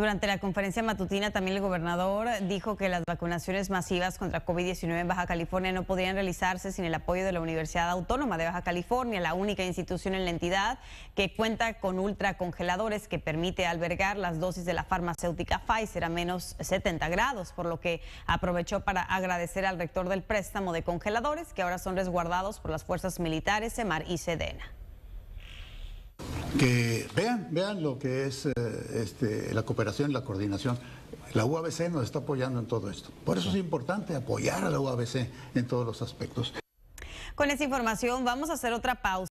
Durante la conferencia matutina también el gobernador dijo que las vacunaciones masivas contra COVID-19 en Baja California no podrían realizarse sin el apoyo de la Universidad Autónoma de Baja California, la única institución en la entidad que cuenta con ultracongeladores que permite albergar las dosis de la farmacéutica Pfizer a menos 70 grados, por lo que aprovechó para agradecer al rector del préstamo de congeladores que ahora son resguardados por las fuerzas militares, Emar y SEDENA. Que vean lo que es eh, este, la cooperación y la coordinación. La UABC nos está apoyando en todo esto. Por eso es importante apoyar a la UABC en todos los aspectos. Con esta información vamos a hacer otra pausa.